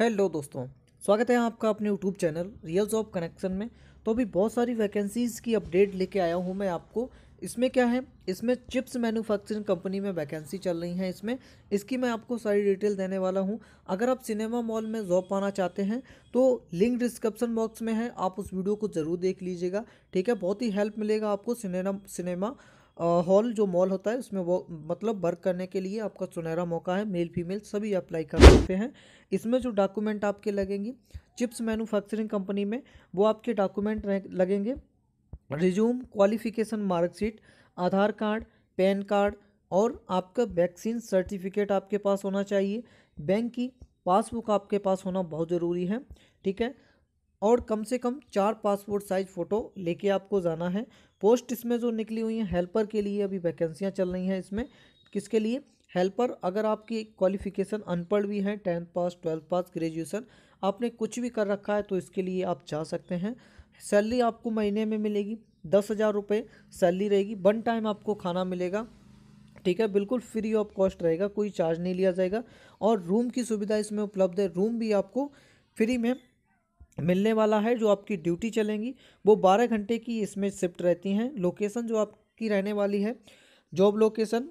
hello दोस्तों स्वागत है आपका अपने YouTube channel real job connection में तो अभी बहुत सारी वैकेंसीज़ की अपडेट लेके आया हूँ मैं आपको इसमें क्या है इसमें चिप्स मैन्युफैक्चरिंग कंपनी में वैकेंसी चल रही है इसमें इसकी मैं आपको सारी डिटेल देने वाला हूँ अगर आप सिनेमा मॉल में जॉब पाना चाहते हैं तो लिंक डिस्क्रिप्शन बॉक्स में है आप उस वीडियो को ज़रूर देख लीजिएगा ठीक है बहुत ही हेल्प मिलेगा आपको सिनेमा सिनेमा हॉल जो मॉल होता है उसमें वो मतलब वर्क करने के लिए आपका सुनहरा मौका है मेल फीमेल सभी अप्लाई कर सकते हैं इसमें जो डॉक्यूमेंट आपके लगेंगी चिप्स मैन्युफैक्चरिंग कंपनी में वो आपके डॉक्यूमेंट लगेंगे resume qualification marksheet Aadhaar card PAN card और आपका वैक्सीन सर्टिफिकेट आपके पास होना चाहिए बैंक की पासबुक आपके पास होना बहुत ज़रूरी है ठीक है और कम से कम चार पासपोर्ट साइज़ फ़ोटो लेके आपको जाना है पोस्ट इसमें जो निकली हुई हैं हेल्पर के लिए अभी वैकेंसियाँ चल रही हैं इसमें किसके लिए हेल्पर अगर आपकी क्वालिफिकेशन अनपढ़ भी हैं tenth pass twelfth pass graduation आपने कुछ भी कर रखा है तो इसके लिए आप जा सकते हैं सैलरी आपको महीने में मिलेगी दस हज़ार रुपये सैलरी रहेगी वन टाइम आपको खाना मिलेगा ठीक है बिल्कुल फ्री ऑफ कॉस्ट रहेगा कोई चार्ज नहीं लिया जाएगा और रूम की सुविधा इसमें उपलब्ध है रूम भी आपको फ्री में मिलने वाला है जो आपकी ड्यूटी चलेंगी वो बारह घंटे की इसमें शिफ्ट रहती हैं लोकेशन जो आपकी रहने वाली है जॉब लोकेशन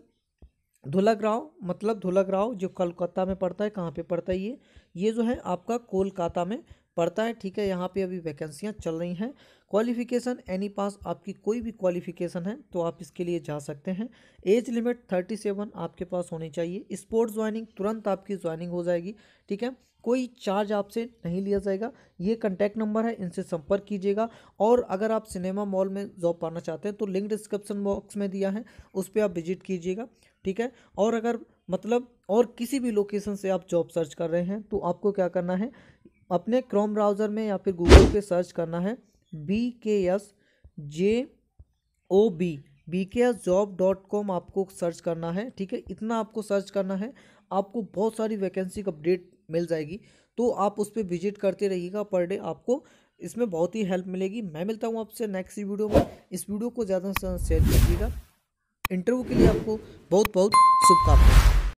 धुलक राव मतलब धुलक राव जो कलकत्ता में पड़ता है कहाँ पे पड़ता है ये ये जो है आपका कोलकाता में पड़ता है ठीक है यहाँ पे अभी वैकेंसियाँ चल रही हैं क्वालिफिकेशन एनी पास आपकी कोई भी क्वालिफिकेशन है तो आप इसके लिए जा सकते हैं एज लिमिट थर्टी सेवन आपके पास होनी चाहिए स्पोर्ट ज्वाइनिंग तुरंत आपकी ज्वाइनिंग हो जाएगी ठीक है कोई चार्ज आपसे नहीं लिया जाएगा ये कंटैक्ट नंबर है इनसे संपर्क कीजिएगा और अगर आप सिनेमा मॉल में जॉब पाना चाहते हैं तो लिंक डिस्क्रिप्शन बॉक्स में दिया है उस पर आप विजिट कीजिएगा ठीक है और अगर मतलब और किसी भी लोकेशन से आप जॉब सर्च कर रहे हैं तो आपको क्या करना है अपने क्रोम ब्राउज़र में या फिर गूगल पे सर्च करना है B K S J O B B K S job dot com आपको सर्च करना है ठीक है इतना आपको सर्च करना है आपको बहुत सारी वैकेंसी का अपडेट मिल जाएगी तो आप उस पर विजिट करते रहिएगा पर डे आपको इसमें बहुत ही हेल्प मिलेगी मैं मिलता हूँ आपसे नेक्स्ट वीडियो में इस वीडियो को ज़्यादा से ज़्यादा शेयर कीजिएगा इंटरव्यू के लिए आपको बहुत बहुत शुभकामनाएं